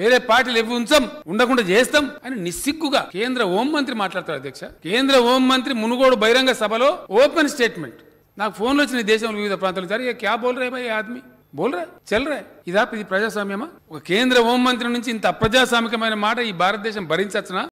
వేరే పార్టీలు ఇవి ఉంచం ఉండకుండా చేస్తాం అని నిస్సిగ్గుగా కేంద్ర హోం మంత్రి మాట్లాడతారు అధ్యక్ష కేంద్ర హోం మంత్రి మునుగోడు బహిరంగ సభలో ఓపెన్ స్టేట్మెంట్ నాకు ఫోన్లు వచ్చిన దేశంలో వివిధ ప్రాంతాలు సార్ క్యా బోల్రే భయ్ ఆద్మీ బోల్ రే ఇదా ఇది ప్రజాస్వామ్యమా ఒక కేంద్ర హోం మంత్రి నుంచి ఇంత అప్రజాస్వామికమైన మాట ఈ భారతదేశం భరించచ్చునా